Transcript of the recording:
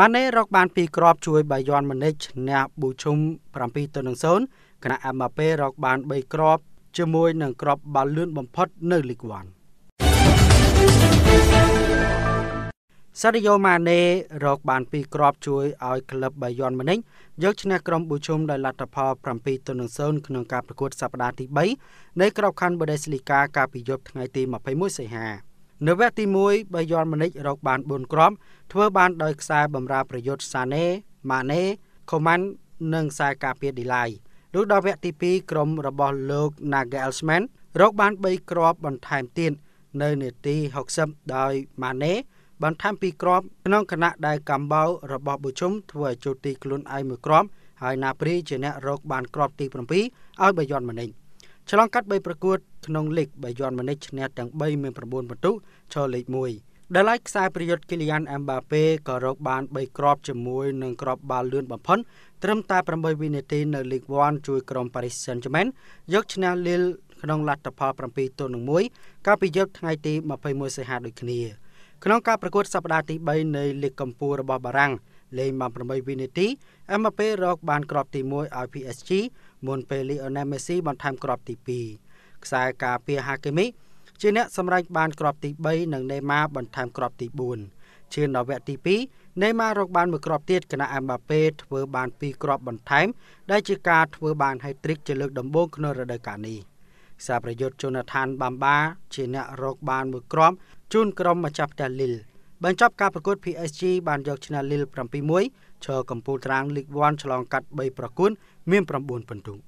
ម៉ាណេរកបាន2គ្រាប់ជួយបាយ័នម៉ូនិចឈ្នះប៊ូឈុំ7ទៅ0ខណៈអាម៉ាប៉េរក បាន3គ្រាប់ជាមួយនឹងគ្រាប់បាល់លឿនបំផុតនៅលីក1សារីយ៉ូម៉ាណេរកបាន2គ្រាប់ជួយឲ្យក្លឹបបាយ័នម៉ូនិចយកឈ្នះក្រុមប៊ូឈុំដោយលទ្ធផល7ទៅ0ក្នុងការប្រកួតសប្តាហ៍ទី3នៃក្របខ័ណ្ឌ Bundesliga កាលពីយប់ថ្ងៃទី21សីហា។នៅវគ្គទី1បាយ័នមនិចរកបាន4គ្រាប់ធ្វើបានដោយខ្សែបម្រើប្រយុទ្ធសាណេម៉ាណេខូម៉ាន់និងខ្សែការពារឌីឡៃឬដល់វគ្គទី2ក្រុមរបស់លោក Nagelsmann រកបាន3គ្រាប់បន្ថែមទៀតនៅនាទី60ដោយម៉ាណេបន្ថែម2គ្រាប់ក្នុងខណៈដែលកម្បោរបស់បុជុំធ្វើឲ្យចូលទីខ្លួនឯងមួយគ្រាប់ហើយណាព្រីជាអ្នករកបានគ្រាប់ទី7ឲ្យបាយ័នមនិច។ឆ្លងកាត់3ប្រកួតក្នុងលីកបាយ័នម៉ូនិកឈ្នះទាំង3មាន9ពិន្ទុឈរលេខ1ដែលឡែកខ្សែប្រយុទ្ធគីលីយ៉ានអេមបាប៉េក៏រកបាន3គ្រាប់ជាមួយនឹងគ្រាប់បាល់លឿនបំផុតត្រឹមតែ8វិនាទីនៅលីក1ជួយក្រុម Paris Saint-Germain យកឈ្នះ Lille ក្នុងលទ្ធផល7ទល់នឹង1កាលពីយប់ថ្ងៃទី21សីហាដូចគ្នាក្នុងការប្រកួតសប្តាហ៍ទី3នៃលីកកំពូលរបស់បារាំងលេងបាន8វិនាទីអេមបាប៉េរកបានគ្រាប់ទី1ឲ្យ PSG មុនពេលលីអូណែលមេស៊ីបន្ថែមគ្រាប់ទី2ខ្សែការពារហាគីមីជាអ្នកសម្រេចបានគ្រាប់ទី3និងណេម៉ាបន្ថែមគ្រាប់ទី4ឈានដល់វគ្គទី2ណេម៉ារកបានមួយគ្រាប់ទៀតគណៈអេមបាប៉េធ្វើបាន2គ្រាប់បន្ថែម ដែលជាការធ្វើបានហេត្រិកជាលើកដំបូងក្នុងរដូវកាលនេះសាប្រយុទ្ធជូណាថានបាំបា ជាអ្នករកបានមួយគ្រាប់ជូនក្រុមម្ចាស់ផ្ទះលីលបញ្ចប់ការប្រកួត PSG បានយកឈ្នះ Lille 7-1ឈរកំពូលតារាង League One ឆ្លងកាត់3ប្រគួតមាន9ពិន្ទុ។